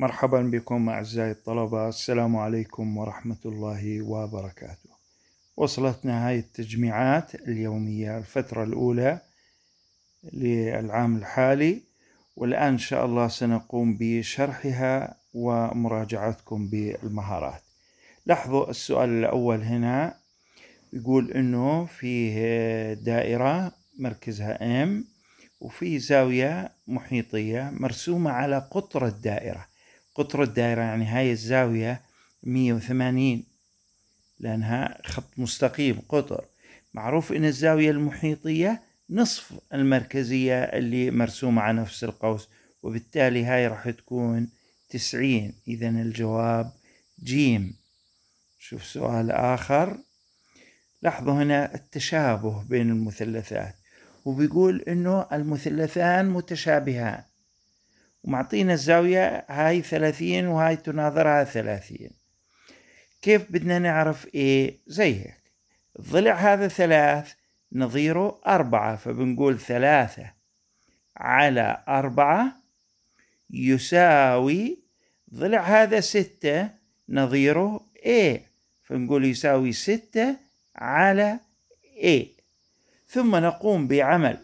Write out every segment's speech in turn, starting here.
مرحبا بكم أعزائي الطلبة السلام عليكم ورحمة الله وبركاته وصلتنا هاي التجميعات اليومية الفترة الأولى للعام الحالي والآن إن شاء الله سنقوم بشرحها ومراجعتكم بالمهارات لاحظوا السؤال الأول هنا يقول أنه فيه دائرة مركزها M وفي زاوية محيطية مرسومة على قطر الدائرة قطر الدائرة يعني هاي الزاوية مية وثمانين لأنها خط مستقيم قطر معروف إن الزاوية المحيطية نصف المركزية اللي مرسومة على نفس القوس وبالتالي هاي راح تكون تسعين إذا الجواب جيم شوف سؤال آخر لاحظوا هنا التشابه بين المثلثات وبيقول إنه المثلثان متشابهان ومعطينا الزاوية هاي ثلاثين وهاي تناظرها ثلاثين كيف بدنا نعرف ايه زي هيك الضلع هذا ثلاث نظيره أربعة فبنقول ثلاثة على أربعة يساوي ضلع هذا ستة نظيره A فنقول يساوي ستة على A ثم نقوم بعمل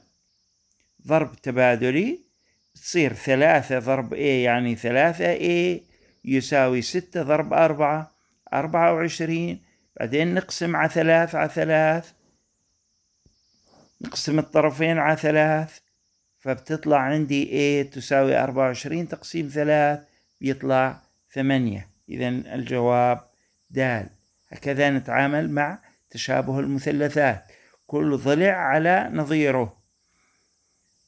ضرب تبادلي تصير ثلاثة ضرب A يعني ثلاثة A يساوي ستة ضرب أربعة أربعة وعشرين بعدين نقسم على ثلاث على ثلاث نقسم الطرفين على ثلاث فبتطلع عندي A تساوي أربعة وعشرين تقسيم ثلاث بيطلع ثمانية إذا الجواب دال هكذا نتعامل مع تشابه المثلثات كل ضلع على نظيره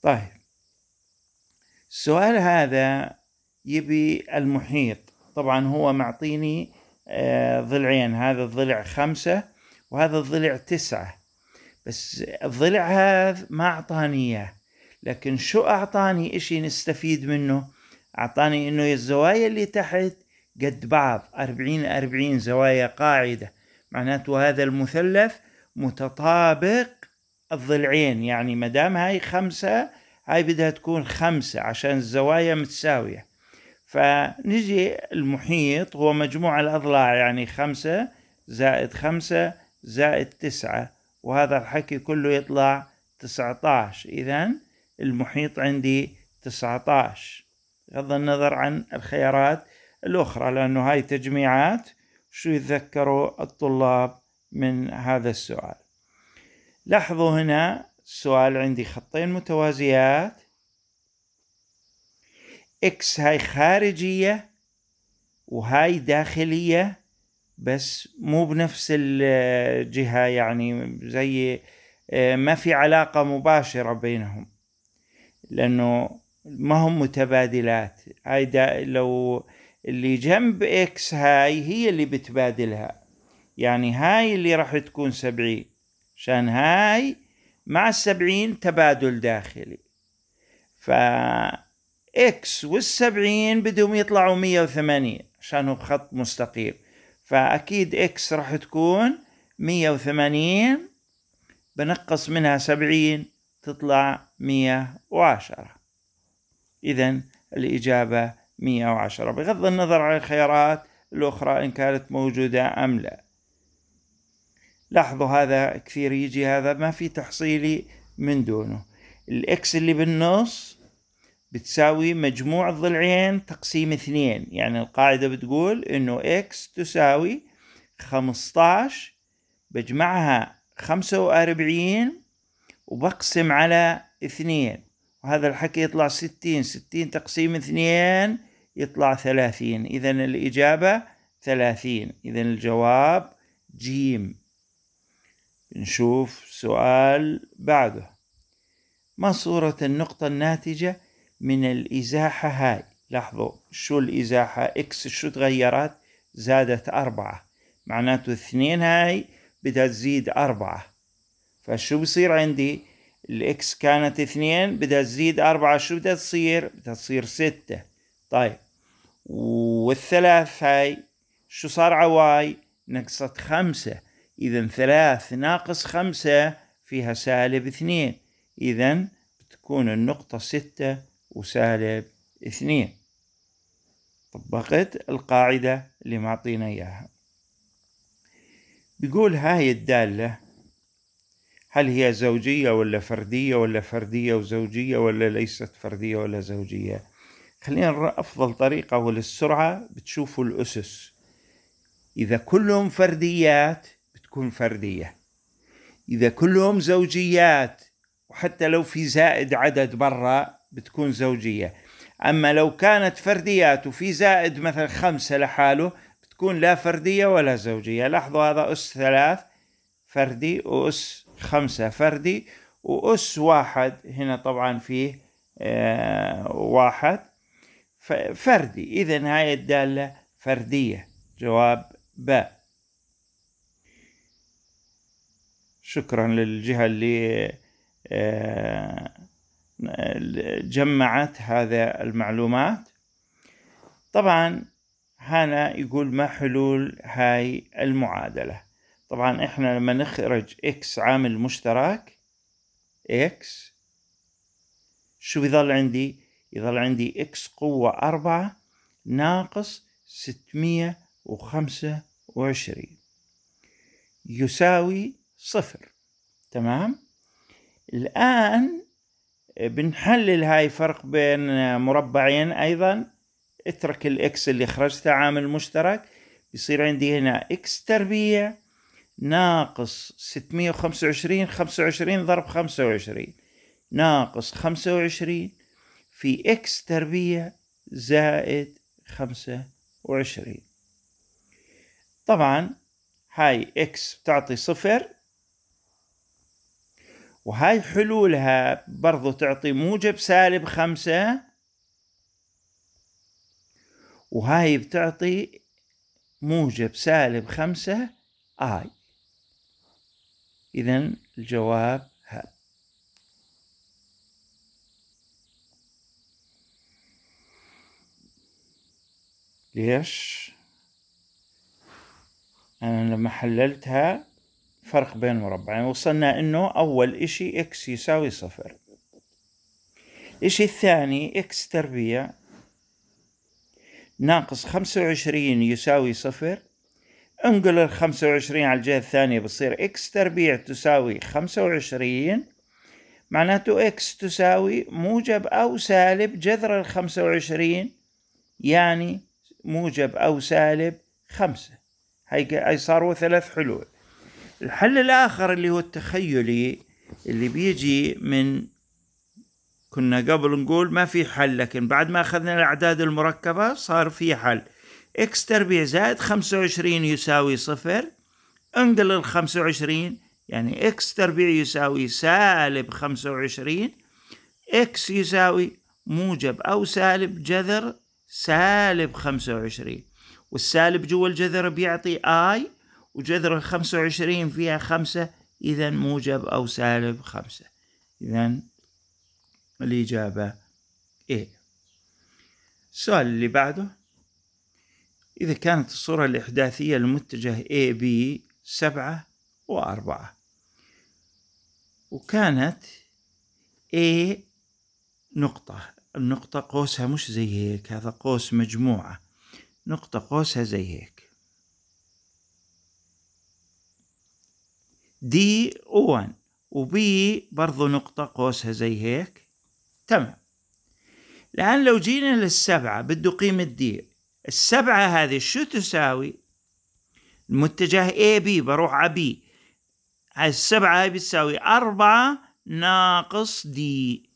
طيب السؤال هذا يبي المحيط طبعا هو معطيني آه، ضلعين هذا الضلع خمسة وهذا الضلع تسعة بس الضلع هذا ما أعطاني إياه لكن شو أعطاني إشي نستفيد منه أعطاني إنه الزوايا اللي تحت قد بعض أربعين أربعين زوايا قاعدة معناته هذا المثلث متطابق الضلعين يعني مدام هاي خمسة هاي بدها تكون خمسة عشان الزوايا متساوية فنجي المحيط هو مجموع الأضلاع يعني خمسة زائد خمسة زائد تسعة وهذا الحكي كله يطلع تسعة عشر إذا المحيط عندي تسعة عشر بغض النظر عن الخيارات الأخرى لأنه هاي تجميعات شو يتذكروا الطلاب من هذا السؤال لاحظوا هنا السؤال عندي خطين متوازيات اكس هاي خارجية وهاي داخلية بس مو بنفس الجهة يعني زي آه، ما في علاقة مباشرة بينهم لأنه ما هم متبادلات هاي لو اللي جنب اكس هاي هي اللي بتبادلها يعني هاي اللي راح تكون سبعين عشان هاي مع السبعين تبادل داخلي ف اكس والسبعين بدهم يطلعوا مية 180 عشان هو خط مستقيم فاكيد اكس راح تكون مية وثمانين بنقص منها سبعين تطلع مية وعشرة اذا الاجابه مية وعشرة بغض النظر عن الخيارات الاخرى ان كانت موجوده ام لا لاحظوا هذا كثير يجي هذا ما في تحصيلي من دونه الاكس اللي بالنص بتساوي مجموع الضلعين تقسيم اثنين يعني القاعدة بتقول انه اكس تساوي خمسطاش بجمعها خمسة واربعين وبقسم على اثنين وهذا الحكي يطلع ستين ستين تقسيم اثنين يطلع ثلاثين إذا الإجابة ثلاثين إذا الجواب جيم نشوف سؤال بعده ما صورة النقطة الناتجة من الإزاحة هاي لاحظوا شو الإزاحة إكس شو تغيرت زادت أربعة معناته اثنين هاي بدها تزيد أربعة فشو بصير عندي الإكس كانت اثنين بدها تزيد أربعة شو بدها تصير بدها تصير ستة طيب والثلاث هاي شو صار على واي نقصت خمسة إذا ثلاث ناقص خمسة فيها سالب اثنين إذا بتكون النقطة ستة وسالب اثنين طبقت القاعدة اللي معطينا إياها بيقول هاي الدالة هل هي زوجية ولا فردية ولا فردية وزوجية ولا ليست فردية ولا زوجية خلينا نرى أفضل طريقة وللسرعة بتشوفوا الأسس إذا كلهم فرديات تكون فردية إذا كلهم زوجيات وحتى لو في زائد عدد برا بتكون زوجية أما لو كانت فرديات وفي زائد مثلا خمسة لحاله بتكون لا فردية ولا زوجية لاحظوا هذا أس ثلاث فردي وأس خمسة فردي وأس واحد هنا طبعا فيه آه، واحد فردي إذا هاي الدالة فردية جواب باء شكرا للجهة اللي آه، جمعت هذا المعلومات طبعا هنا يقول ما حلول هاي المعادلة طبعا احنا لما نخرج x عامل مشترك x شو بيظل عندي يظل عندي x قوة أربعة ناقص ستمية وخمسة وعشرين يساوي صفر تمام الآن بنحلل هاي فرق بين مربعين أيضا اترك الإكس اللي خرجته عامل مشترك بيصير عندي هنا إكس تربيع ناقص 625 25 ضرب 25 ناقص 25 في إكس تربيع زائد 25 طبعا هاي إكس بتعطي صفر وهاي حلولها برضو تعطي موجب سالب خمسة وهاي بتعطي موجب سالب خمسة آي إذا الجواب هذا ليش؟ أنا لما حللتها فرق بين مربعين يعني وصلنا انه اول اشي اكس يساوي صفر اشي الثاني اكس تربيع ناقص خمسة وعشرين يساوي صفر انقل الخمسة وعشرين على الجهة الثانية بصير اكس تربيع تساوي خمسة وعشرين معناته اكس تساوي موجب او سالب جذر الخمسة وعشرين يعني موجب او سالب خمسة هاي صاروا ثلاث حلول الحل الآخر اللي هو التخيلي اللي بيجي من كنا قبل نقول ما في حل لكن بعد ما أخذنا الأعداد المركبة صار في حل إكس تربيع زائد خمسة وعشرين يساوي صفر انقل الخمسة وعشرين يعني إكس تربيع يساوي سالب خمسة وعشرين إكس يساوي موجب أو سالب جذر سالب خمسة وعشرين والسالب جوا الجذر بيعطي آي وجذر خمسة وعشرين فيها خمسة إذا موجب أو سالب خمسة إذا الإجابة إيه السؤال اللي بعده إذا كانت الصورة الإحداثية المتجه A B سبعة وأربعة وكانت A نقطة النقطة قوسها مش زي هيك هذا قوس مجموعة نقطة قوسها زي هيك دي و 1 وبي برضو نقطة قوسها زي هيك تمام الآن لو جينا للسبعة بده قيمة دي السبعة هذه شو تساوي المتجه اي بي بروح على بي السبعة هاي بتساوي أربعة ناقص دي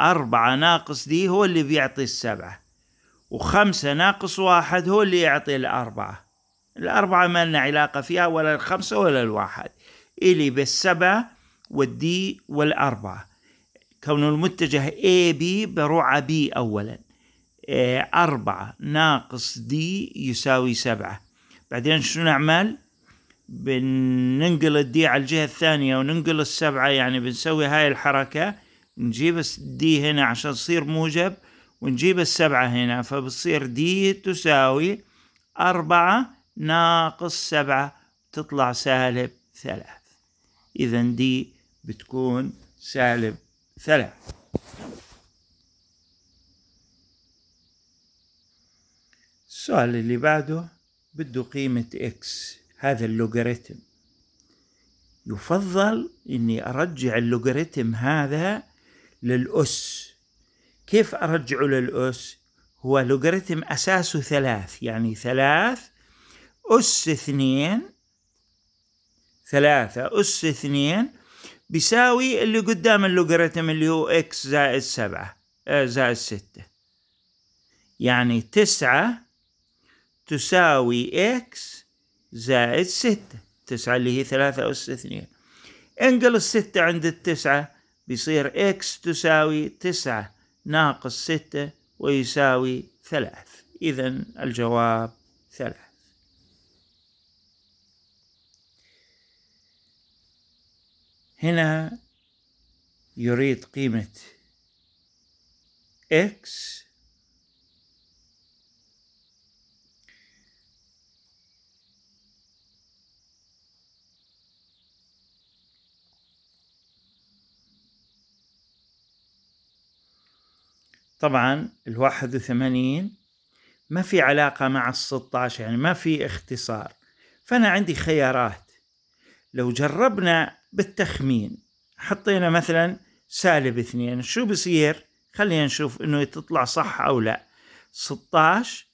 أربعة ناقص دي هو اللي بيعطي السبعة وخمسة ناقص واحد هو اللي يعطي الأربعة الأربعة ما لنا علاقة فيها ولا الخمسة ولا الواحد إلي بالسبع والدي والأربعة كونه المتجه اي بي بروع بي أولا آه، أربعة ناقص دي يساوي سبعة بعدين شو نعمل بننقل الدي على الجهة الثانية وننقل السبعة يعني بنسوي هاي الحركة نجيب الدي هنا عشان تصير موجب ونجيب السبعة هنا فبتصير دي تساوي أربعة ناقص سبعة تطلع سالب ثلاثة إذا دي بتكون سالب ثلاث السؤال اللي بعده بده قيمة إكس هذا اللوغاريتم يفضل إني أرجع اللوغاريتم هذا للأس كيف أرجعه للأس؟ هو لوغاريتم أساسه ثلاث يعني ثلاث أس اثنين ثلاثة أس اثنين بيساوي اللي قدام اللوغاريتم اللي هو إكس زائد سبعة آه، زائد ستة يعني تسعة تساوي إكس زائد ستة تسعة اللي هي ثلاثة أس اثنين انقل الستة عند التسعة بيصير إكس تساوي تسعة ناقص ستة ويساوي ثلاث إذا الجواب ثلاث هنا يريد قيمة x طبعا الواحد وثمانين ما في علاقة مع الستاش يعني ما في اختصار فأنا عندي خيارات لو جربنا بالتخمين حطينا مثلا سالب اثنين شو بصير خلينا نشوف انه تطلع صح او لا 16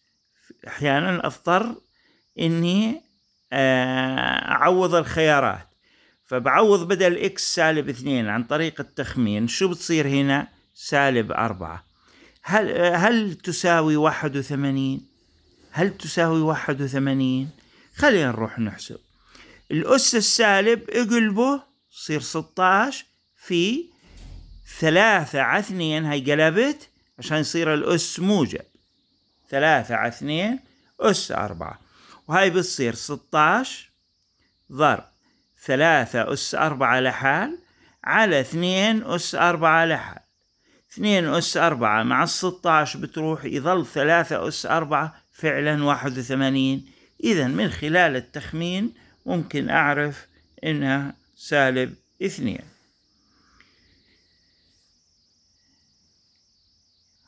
احيانا اضطر اني آه، اعوض الخيارات فبعوض بدل اكس سالب اثنين عن طريق التخمين شو بتصير هنا سالب أربعة هل, هل تساوي واحد وثمانين هل تساوي واحد وثمانين خلينا نروح نحسب الأس السالب اقلبه يصير 16 في ثلاثة على اثنين هاي قلبت عشان يصير الأس موجب ثلاثة على اثنين أس أربعة وهاي بتصير 16 ضرب ثلاثة أس أربعة لحال على اثنين أس أربعة لحال اثنين أس أربعة مع الستاش بتروح يظل ثلاثة أس أربعة فعلا واحد وثمانين إذا من خلال التخمين ممكن أعرف إنها سالب اثنين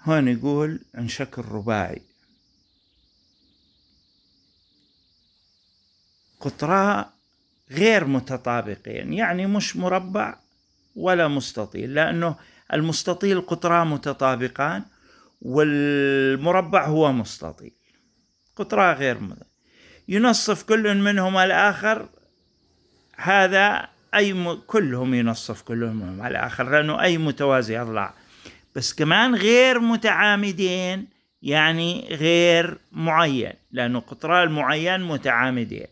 هون يقول عن شكل رباعي قطراء غير متطابقين يعني مش مربع ولا مستطيل لأنه المستطيل قطراء متطابقان والمربع هو مستطيل قطراء غير متطابقان ينصف كل منهما الآخر هذا أي م... كلهم ينصف كلهم منهما الآخر لأنه أي متوازي يطلع بس كمان غير متعامدين يعني غير معين لأنه قطران معين متعامدين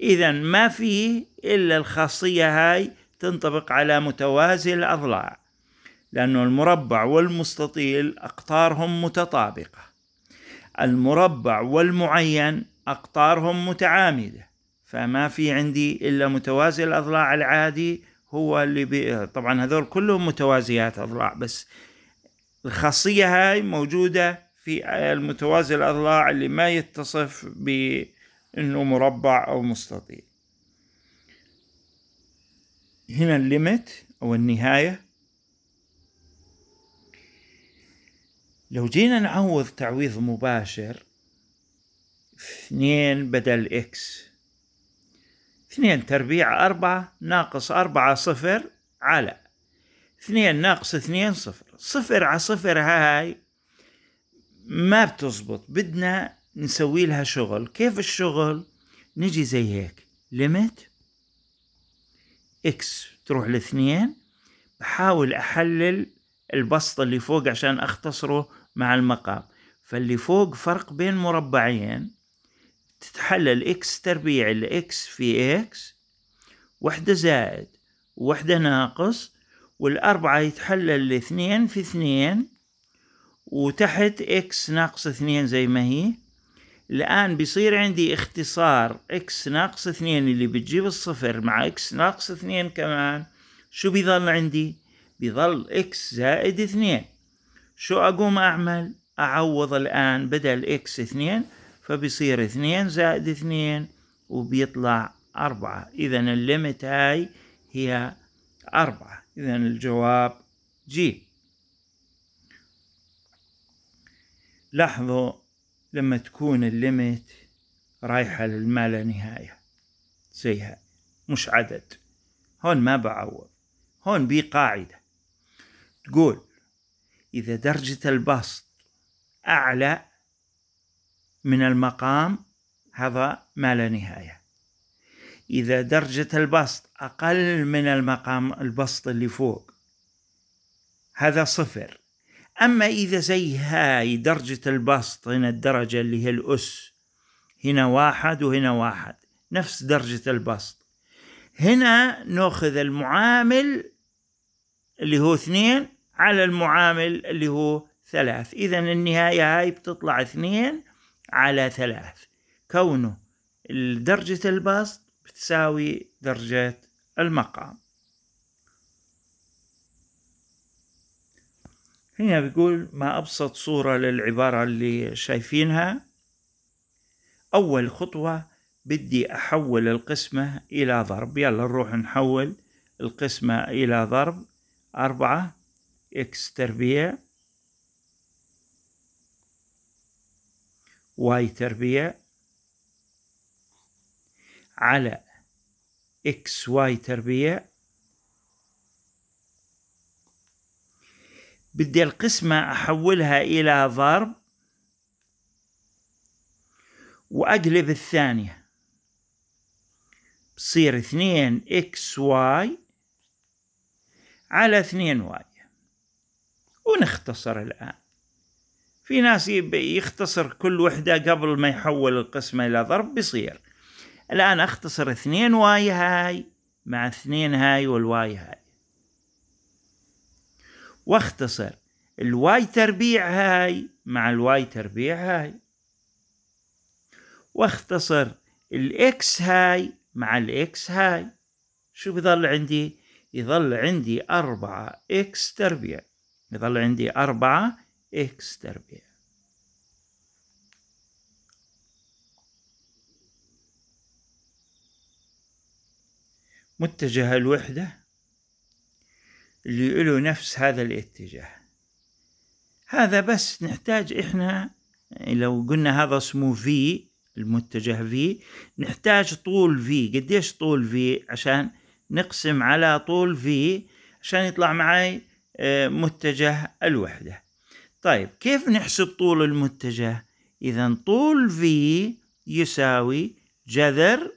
إذا ما فيه إلا الخاصية هاي تنطبق على متوازي الأضلاع لأنه المربع والمستطيل أقطارهم متطابقة المربع والمعين أقطارهم متعامدة فما في عندي إلا متوازي الأضلاع العادي هو اللي بي... طبعا هذول كلهم متوازيات أضلاع بس الخاصية هاي موجودة في المتوازي الأضلاع اللي ما يتصف بأنه مربع أو مستطيل هنا الليمت أو النهاية لو جينا نعوض تعويض مباشر اثنين بدل إكس اثنين تربيع أربعة ناقص أربعة صفر على اثنين ناقص اثنين صفر صفر على صفر هاي ما بتزبط بدنا نسوي لها شغل كيف الشغل نجي زي هيك ليميت اكس تروح لاثنين بحاول احلل البسط اللي فوق عشان اختصره مع المقام فاللي فوق فرق بين مربعين تتحلل إكس تربيع الإكس في إكس وحدة زائد وحدة ناقص والأربعة يتحلل الاثنين في اثنين وتحت إكس ناقص اثنين زي ما هي الآن بيصير عندي اختصار إكس ناقص اثنين اللي بتجيب الصفر مع إكس ناقص اثنين كمان شو بيظل عندي؟ بيظل إكس زائد اثنين شو أقوم أعمل؟ أعوض الآن بدل إكس اثنين فبيصير اثنين زائد اثنين وبيطلع أربعة إذا الليمت هاي هي أربعة إذا الجواب جي لاحظوا لما تكون الليمت رايحة للما لا نهاية زيها مش عدد هون ما بعوض هون بي قاعدة تقول إذا درجة البسط أعلى من المقام هذا ما لا نهاية إذا درجة البسط أقل من المقام البسط اللي فوق هذا صفر أما إذا زي هاي درجة البسط هنا الدرجة اللي هي الأس هنا واحد وهنا واحد نفس درجة البسط هنا نأخذ المعامل اللي هو اثنين على المعامل اللي هو ثلاث إذا النهاية هاي بتطلع اثنين على ثلاث كونه درجة البسط بتساوي درجة المقام هنا بيقول ما أبسط صورة للعبارة اللي شايفينها أول خطوة بدي أحول القسمة إلى ضرب يلا نروح نحول القسمة إلى ضرب أربعة إكس تربيع واي تربيع على اكس واي تربيع بدي القسمة أحولها إلى ضرب وأقلب الثانية بصير اثنين اكس واي على اثنين واي ونختصر الآن في ناس يختصر كل وحدة قبل ما يحول القسمة إلى ضرب بيصير الآن أختصر اثنين واي هاي مع اثنين هاي والواي هاي واختصر الواي تربيع هاي مع الواي تربيع هاي واختصر الاكس هاي مع الاكس هاي شو بيظل عندي؟ يظل عندي أربعة اكس تربيع يظل عندي أربعة x تربيع متجه الوحدة اللي له نفس هذا الاتجاه هذا بس نحتاج إحنا لو قلنا هذا اسمه V المتجه V نحتاج طول V قديش طول V عشان نقسم على طول V عشان يطلع معي آه، متجه الوحدة طيب كيف نحسب طول المتجه إذا طول V يساوي جذر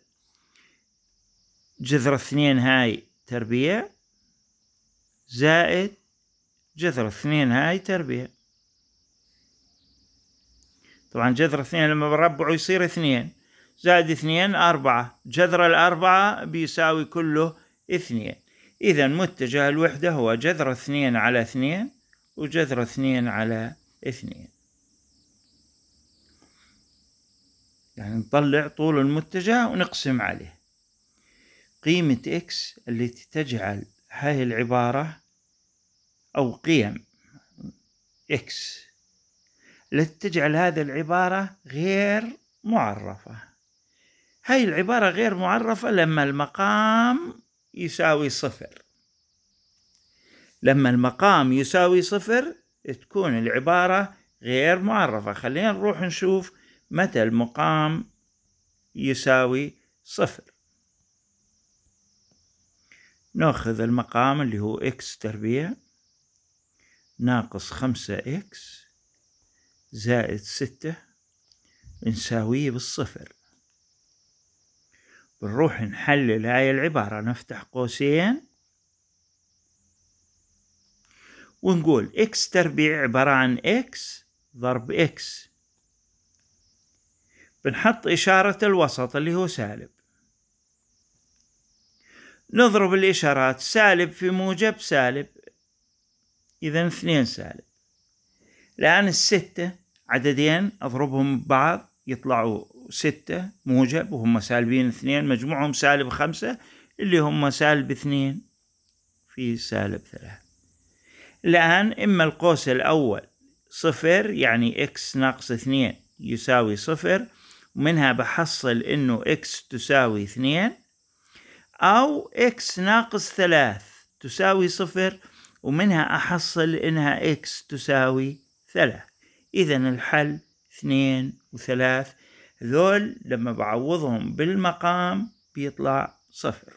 جذر اثنين هاي تربيع زائد جذر اثنين هاي تربيع طبعا جذر اثنين لما بربعه يصير اثنين زائد اثنين أربعة جذر الأربعة بيساوي كله اثنين إذا متجه الوحدة هو جذر اثنين على اثنين وجذر اثنين على اثنين يعني نطلع طول المتجه ونقسم عليه قيمة x التي تجعل هاي العبارة أو قيم x التي تجعل هذه العبارة غير معرفة هاي العبارة غير معرفة لما المقام يساوي صفر لما المقام يساوي صفر تكون العبارة غير معرفة خلينا نروح نشوف متى المقام يساوي صفر ناخذ المقام اللي هو x تربيع ناقص خمسة x زائد ستة نساويه بالصفر بنروح نحلل هاي العبارة نفتح قوسين ونقول إكس تربيع عبارة عن إكس ضرب إكس بنحط إشارة الوسط اللي هو سالب نضرب الإشارات سالب في موجب سالب إذا اثنين سالب الآن الستة عددين أضربهم ببعض يطلعوا ستة موجب وهم سالبين اثنين مجموعهم سالب خمسة اللي هم سالب اثنين في سالب ثلاثة الآن إما القوس الأول صفر يعني إكس ناقص اثنين يساوي صفر ومنها بحصل إنه إكس تساوي اثنين أو إكس ناقص ثلاث تساوي صفر ومنها أحصل إنها إكس تساوي ثلاث إذا الحل اثنين وثلاث ذول لما بعوضهم بالمقام بيطلع صفر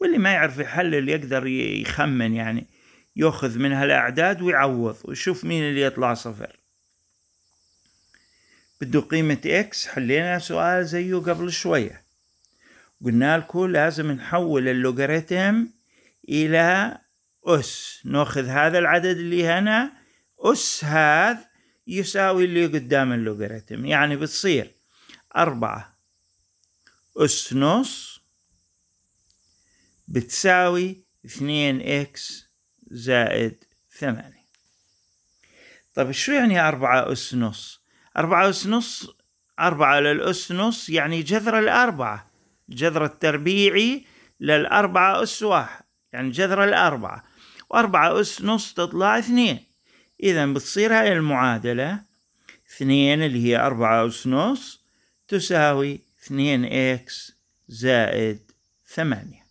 واللي ما يعرف يحلل يقدر يخمن يعني يأخذ من هالأعداد ويعوض ويشوف مين اللي يطلع صفر بدو قيمة x حلينا سؤال زيه قبل شوية قلنا لكم لازم نحول اللوغاريتم إلى أس نأخذ هذا العدد اللي هنا أس هذا يساوي اللي قدام اللوغاريتم يعني بتصير أربعة أس نص بتساوي اثنين إكس زائد ثمانية طيب شو يعني أربعة أس نص أربعة أس نص أربعة للأس نص يعني جذر الأربعة جذر التربيعي للأربعة أس واحد يعني جذر الأربعة وأربعة أس نص تطلع اثنين إذا بتصير هاي المعادلة اثنين اللي هي أربعة أس نص تساوي اثنين إكس زائد ثمانية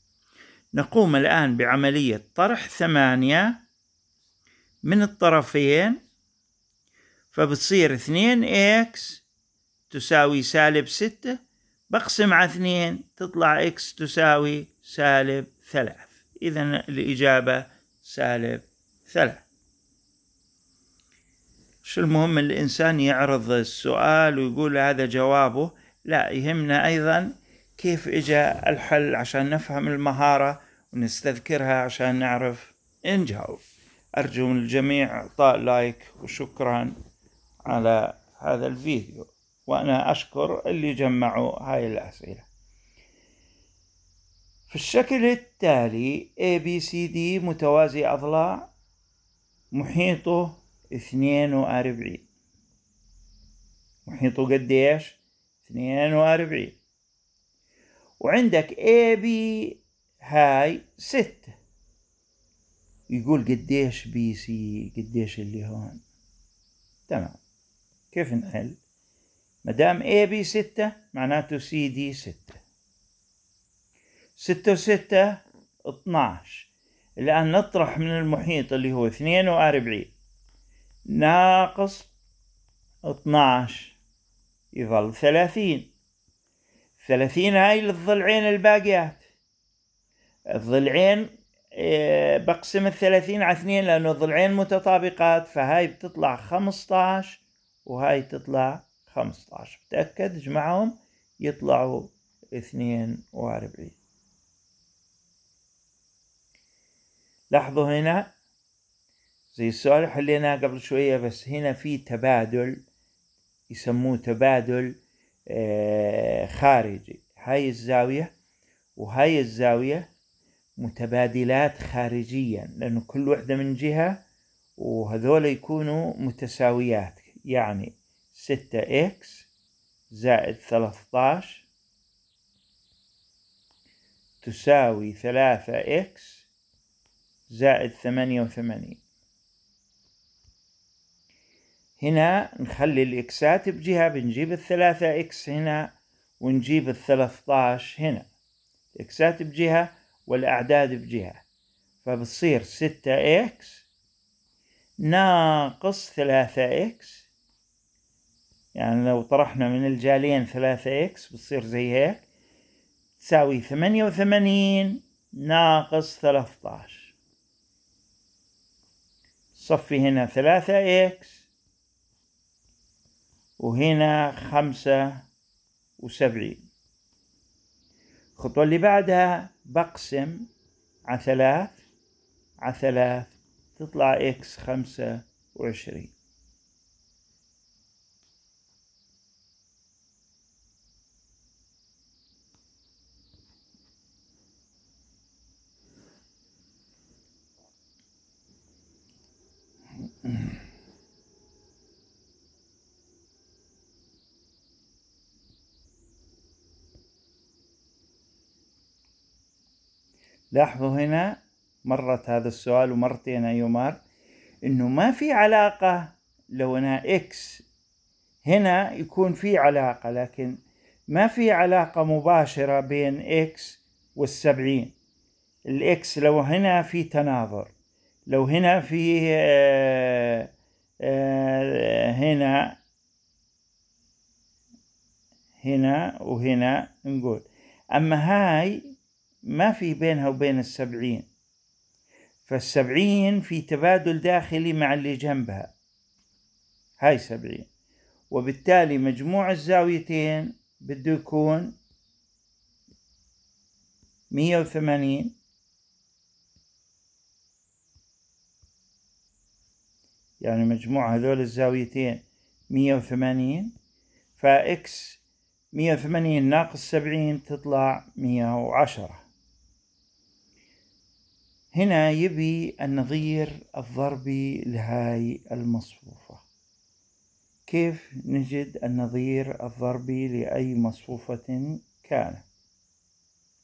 نقوم الآن بعملية طرح ثمانية من الطرفين فبتصير اثنين إكس تساوي سالب ستة بقسم على اثنين تطلع إكس تساوي سالب ثلاث إذا الإجابة سالب ثلاث شو المهم الإنسان يعرض السؤال ويقول هذا جوابه لا يهمنا أيضا كيف اجى الحل عشان نفهم المهارة ونستذكرها عشان نعرف نجاوب أرجو من الجميع إعطاء لايك وشكرا على هذا الفيديو وأنا أشكر اللي جمعوا هاي الأسئلة في الشكل التالي ABCD متوازي أضلاع محيطه اثنين وأربعين محيطه قديش؟ اثنين وأربعين وعندك اي بي هاي ستة يقول قديش بي سي قديش اللي هون تمام كيف نحل مدام اي بي ستة معناته سي دي ستة ستة وستة اتناش الآن نطرح من المحيط اللي هو اثنين واربعين ناقص اتناش يظل ثلاثين ثلاثين هاي للضلعين الباقيات الضلعين آه، بقسم الثلاثين على اثنين لأنه ضلعين متطابقات فهاي بتطلع خمسطاش وهاي تطلع خمسطاش بتأكد جمعهم يطلعوا اثنين واربعين لاحظوا هنا زي السؤال حليناه قبل شوية بس هنا في تبادل يسموه تبادل آه، خارجي هاي الزاوية وهاي الزاوية متبادلات خارجيا لأنه كل وحدة من جهة وهذول يكونوا متساويات يعني ستة إكس زائد ثلاثة تساوي ثلاثة إكس زائد ثمانية وثمانين هنا نخلي الإكسات بجهة بنجيب الثلاثة إكس هنا ونجيب الثلاثطاش هنا الإكسات بجهة والأعداد بجهة فبتصير ستة إكس ناقص ثلاثة إكس يعني لو طرحنا من الجالين ثلاثة إكس بتصير زي هيك تساوي ثمانية وثمانين ناقص ثلاثطاش صفي هنا ثلاثة إكس وهنا خمسة وسبعين الخطوة اللي بعدها بقسم على ثلاث على ثلاث تطلع إكس خمسة وعشرين mm لاحظوا هنا مرت هذا السؤال ومرتين يا أيوة، مار انه ما في علاقة لو انا اكس هنا يكون في علاقة لكن ما في علاقة مباشرة بين اكس والسبعين الاكس لو هنا في تناظر لو هنا في آآ آه، آه، هنا هنا وهنا نقول اما هاي ما في بينها وبين السبعين فالسبعين في تبادل داخلي مع اللي جنبها هاي سبعين وبالتالي مجموع الزاويتين بده يكون مية وثمانين يعني مجموع هذول الزاويتين مية وثمانين فاكس مية وثمانين ناقص سبعين تطلع مية وعشرة هنا يبي النظير الضربي لهاي المصفوفة كيف نجد النظير الضربي لأي مصفوفة كان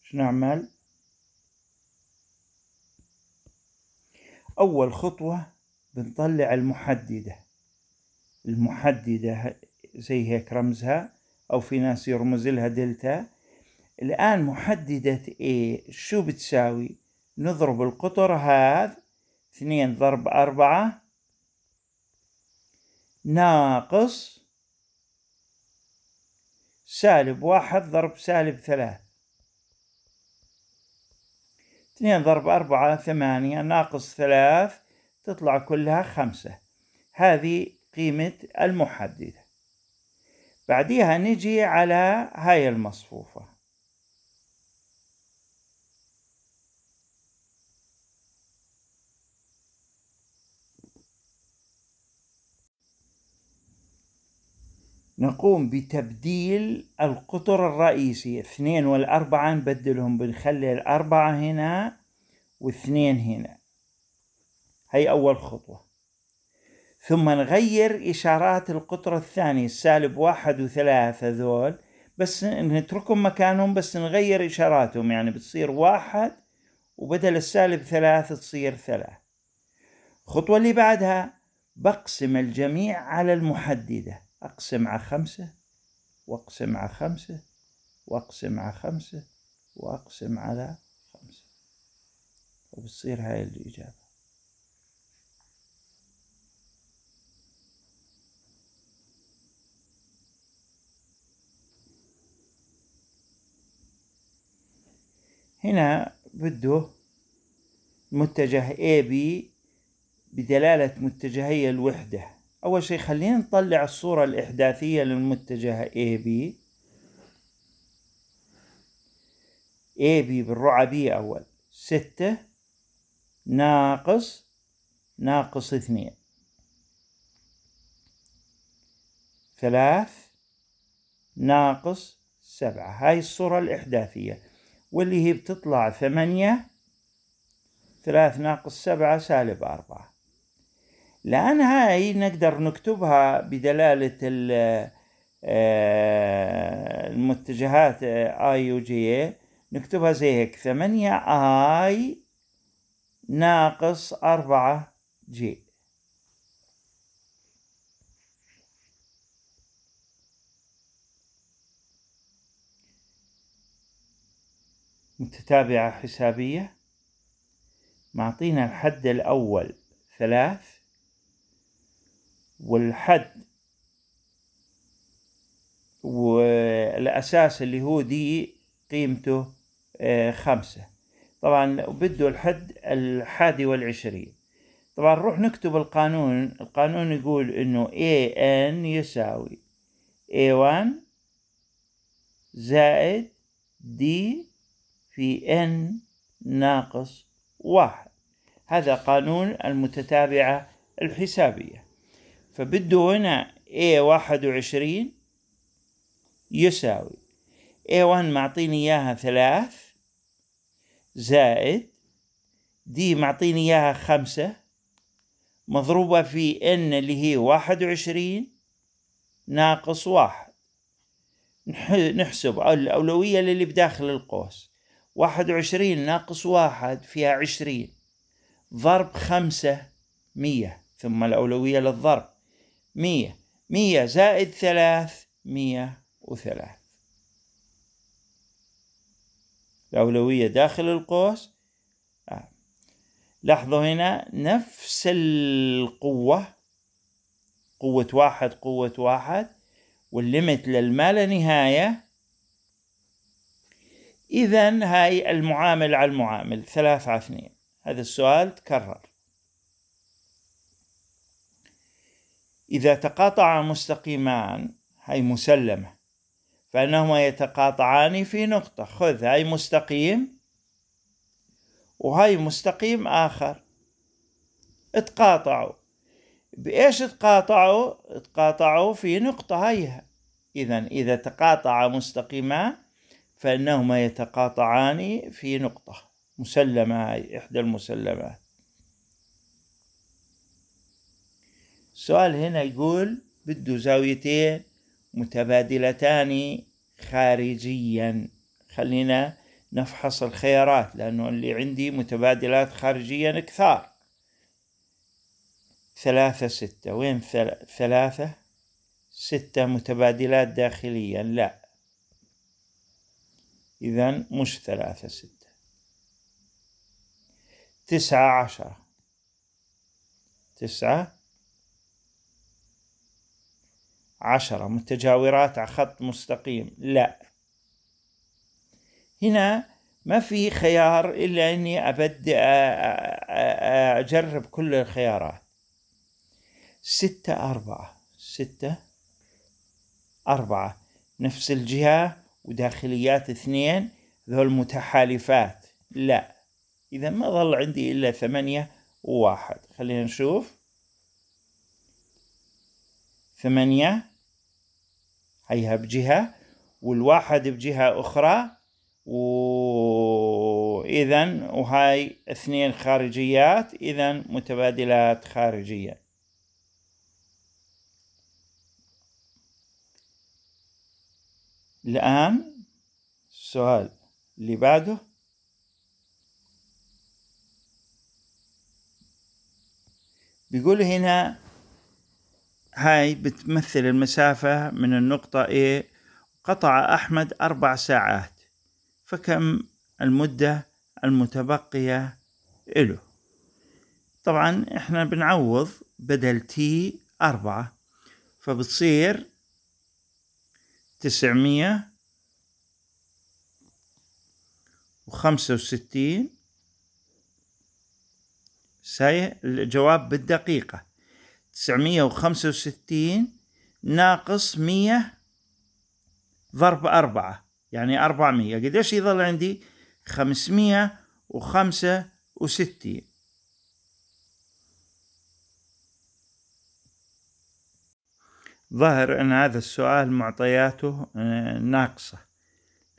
شو نعمل أول خطوة بنطلع المحددة المحددة زي هيك رمزها أو في ناس يرمز لها دلتا الآن محددة A شو بتساوي؟ نضرب القطر هذا اثنين ضرب أربعة ناقص سالب واحد ضرب سالب ثلاث اثنين ضرب أربعة ثمانية ناقص ثلاث تطلع كلها خمسة هذه قيمة المحددة بعديها نجي على هاي المصفوفة نقوم بتبديل القطر الرئيسي اثنين والأربعة نبدلهم بنخلي الأربعة هنا واثنين هنا هي أول خطوة ثم نغير إشارات القطر الثاني السالب واحد وثلاثة ذول بس نتركهم مكانهم بس نغير إشاراتهم يعني بتصير واحد وبدل السالب ثلاث تصير ثلاث الخطوة اللي بعدها بقسم الجميع على المحددة أقسم على خمسة وأقسم على خمسة وأقسم على خمسة وأقسم على خمسة وبتصير هاي الإجابة هنا بده متجه AB بدلالة متجهية الوحدة أول شيء خلينا نطلع الصورة الإحداثية للمتجه AB AB B أول ستة ناقص ناقص اثنين ثلاث ناقص سبعة هاي الصورة الإحداثية واللي هي بتطلع ثمانية ثلاث ناقص سبعة سالب أربعة لان هاي نقدر نكتبها بدلالة آه، المتجهات آه، اي و جي نكتبها زي هيك ثمانية اي ناقص أربعة جي متتابعة حسابية معطينا الحد الأول ثلاث والحد والأساس اللي هو دي قيمته آه، خمسة طبعا بده الحد الحادي والعشرين طبعا نروح نكتب القانون القانون يقول انه AN يساوي A1 زائد D في N ناقص واحد هذا قانون المتتابعة الحسابية فبده هنا a واحد وعشرين يساوي a 1 معطيني إياها ثلاث زائد دي معطيني إياها خمسة مضروبة في n اللي هي واحد وعشرين ناقص واحد نحسب الأولوية للي بداخل القوس واحد وعشرين ناقص واحد فيها عشرين ضرب خمسة مية ثم الأولوية للضرب مية مية زائد ثلاث مية وثلاث الأولوية داخل القوس آه. لاحظوا هنا نفس القوة قوة واحد قوة واحد والليمت للما لا نهاية إذا هاي المعامل على المعامل ثلاث على اثنين هذا السؤال تكرر إذا تقاطع مستقيمان هاي مسلمة فإنهما يتقاطعان في نقطة خذ هاي مستقيم وهاي مستقيم آخر اتقاطعوا بإيش اتقاطعوا؟ اتقاطعوا في نقطة هاي إذا إذا تقاطع مستقيمان فإنهما يتقاطعان في نقطة مسلمة هاي إحدى المسلمات السؤال هنا يقول بده زاويتين متبادلتان خارجيا خلينا نفحص الخيارات لأنه اللي عندي متبادلات خارجيا كثار ثلاثة ستة وين ثلاثة ستة متبادلات داخليا لا إذا مش ثلاثة ستة تسعة عشرة تسعة عشرة متجاورات على خط مستقيم لا هنا ما في خيار إلا أني أبدأ أجرب كل الخيارات ستة أربعة ستة أربعة نفس الجهة وداخليات اثنين ذول متحالفات لا إذا ما ظل عندي إلا ثمانية وواحد خلينا نشوف ثمانية هيها بجهة والواحد بجهة أخرى وإذا وهاي اثنين خارجيات إذا متبادلات خارجية الآن السؤال اللي بعده بيقول هنا هاي بتمثل المسافة من النقطة A قطع أحمد أربع ساعات فكم المدة المتبقية إله طبعا إحنا بنعوض بدل T أربعة فبتصير تسعمية وخمسة وستين الجواب بالدقيقة 965 ناقص 100 ضرب أربعة يعني 400 قديش يظل عندي 565 ظهر أن هذا السؤال معطياته آه، ناقصة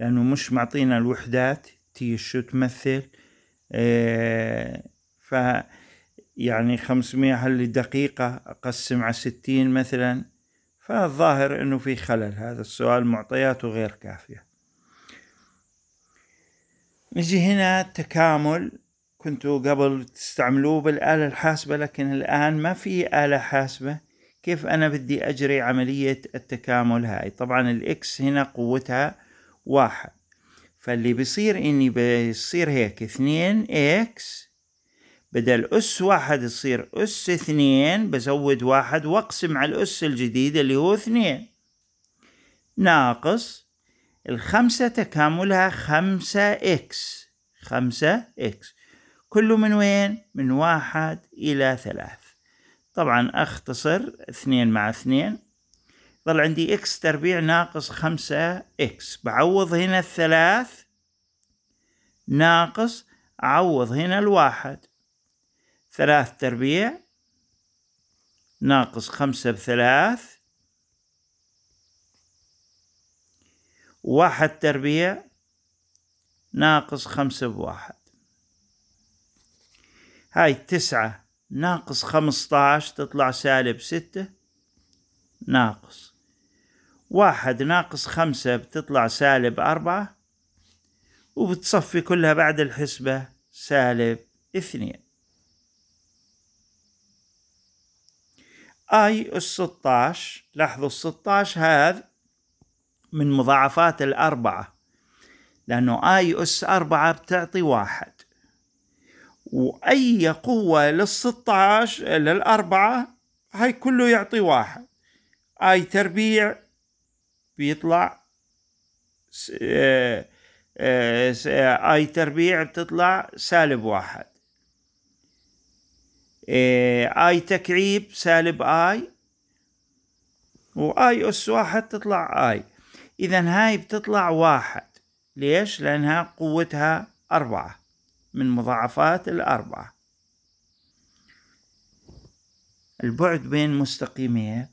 لأنه مش معطينا الوحدات تي شو تمثل آه، ف يعني 500 هل دقيقة أقسم على 60 مثلا فالظاهر أنه في خلل هذا السؤال معطياته غير كافية نجي هنا تكامل كنتوا قبل تستعملوه بالآلة الحاسبة لكن الآن ما في آلة حاسبة كيف أنا بدي أجري عملية التكامل هاي طبعا الإكس هنا قوتها واحد فاللي بصير إني بصير هيك اثنين إكس بدل أس واحد يصير أس اثنين بزود واحد وأقسم على الأس الجديد اللي هو اثنين ناقص الخمسة تكاملها خمسة إكس خمسة إكس كله من وين؟ من واحد إلى ثلاث طبعا أختصر اثنين مع اثنين ظل عندي إكس تربيع ناقص خمسة إكس بعوض هنا الثلاث ناقص أعوض هنا الواحد ثلاث تربيع ناقص خمسة بثلاث واحد تربيع ناقص خمسة بواحد هاي تسعة ناقص خمسطاش تطلع سالب ستة ناقص واحد ناقص خمسة بتطلع سالب أربعة وبتصفي كلها بعد الحسبة سالب اثنين اي اس 16 لاحظوا ال 16 هذا من مضاعفات الأربعة لأنه اي اس أربعة بتعطي واحد وأي قوة للستاش للأربعة هاي كله يعطي واحد اي تربيع بيطلع آه، آه، آه، اي تربيع بتطلع سالب واحد آه، اي تكعيب سالب اي واي اس واحد تطلع اي اذا هاي بتطلع واحد ليش لانها قوتها اربعة من مضاعفات الاربعة البعد بين مستقيمين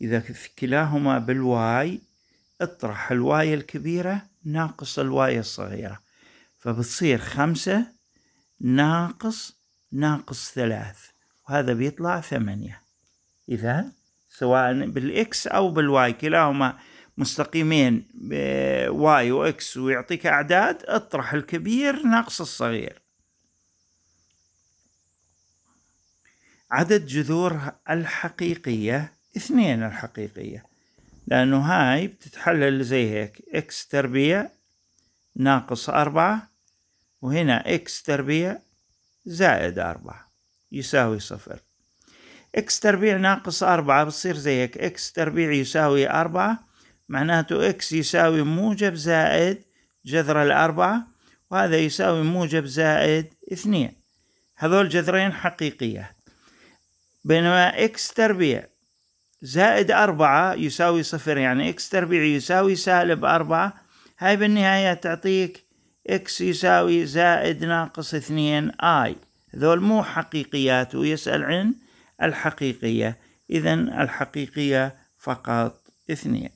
إذا كلاهما بالواي اطرح الواي الكبيرة ناقص الواي الصغيرة فبتصير خمسة ناقص ناقص ثلاث وهذا بيطلع ثمانية إذا سواء بالإكس أو بالواي كلاهما مستقيمين واي وإكس ويعطيك أعداد اطرح الكبير ناقص الصغير عدد جذور الحقيقية اثنين الحقيقية لأنه هاي بتتحلل زي هيك إكس تربيع ناقص أربعة وهنا إكس تربيع زائد أربعة يساوي صفر إكس تربيع ناقص أربعة بتصير زي هيك إكس تربيع يساوي أربعة معناته إكس يساوي موجب زائد جذر الأربعة وهذا يساوي موجب زائد اثنين هذول جذرين حقيقيات بينما إكس تربيع زائد أربعة يساوي صفر يعني إكس تربيع يساوي سالب أربعة هاي بالنهاية تعطيك إكس يساوي زائد ناقص اثنين آي ذول مو حقيقيات ويسأل عن الحقيقية إذا الحقيقية فقط اثنين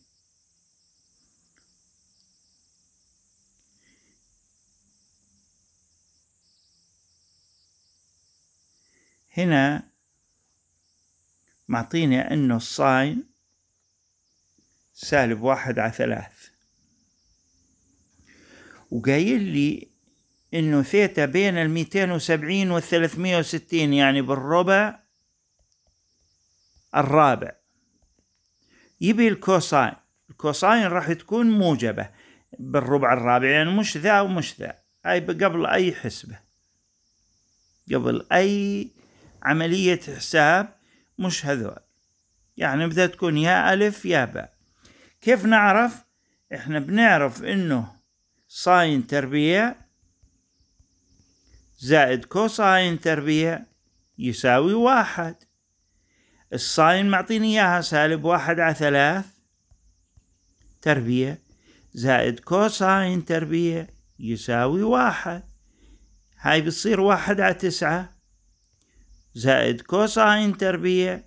هنا معطيني أنه الساين سالب واحد على ثلاث وقايل لي انه ثيتا بين ال 270 وال 360 يعني بالربع الرابع يبي الكوساين الكوساين راح تكون موجبة بالربع الرابع يعني مش ذا ومش ذا أي قبل أي حسبة قبل أي عملية حساب مش هذول يعني بدها تكون يا ألف يا باء كيف نعرف احنا بنعرف انه ساين تربيع زائد كوساين تربيع يساوي واحد الساين معطيني إياها سالب واحد على ثلاث تربيع زائد كوساين تربيع يساوي واحد هاي بتصير واحد على تسعة زائد كوساين تربيع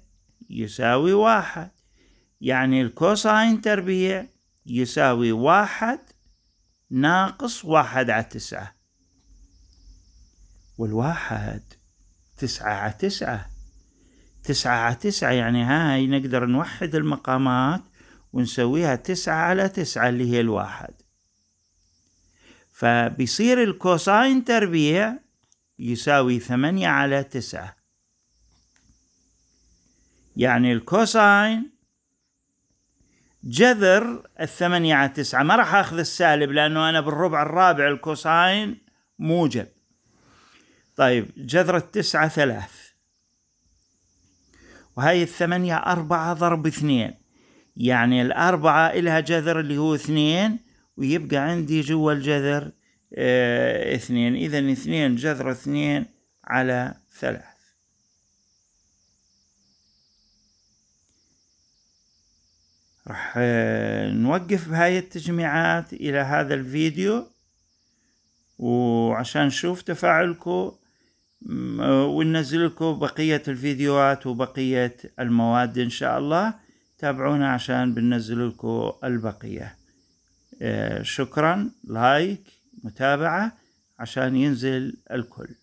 يساوي واحد يعني الكوساين تربيع يساوي واحد ناقص واحد على تسعة والواحد تسعة على تسعة تسعة على تسعة يعني هاي نقدر نوحد المقامات ونسويها تسعة على تسعة اللي هي الواحد فبيصير الكوساين تربيع يساوي ثمانية على تسعة يعني الكوساين جذر الثمانية على تسعة ما راح أخذ السالب لأنه أنا بالربع الرابع الكوساين موجب طيب جذر التسعة ثلاث وهي الثمانية أربعة ضرب اثنين يعني الأربعة إلها جذر اللي هو اثنين ويبقى عندي جوا الجذر آه، اثنين إذا اثنين جذر اثنين على ثلاث راح آه، نوقف بهاي التجميعات إلى هذا الفيديو وعشان نشوف تفاعلكم آه، وننزل لكم بقية الفيديوهات وبقية المواد إن شاء الله تابعونا عشان بننزل لكم البقية آه، شكرا لايك متابعة عشان ينزل الكل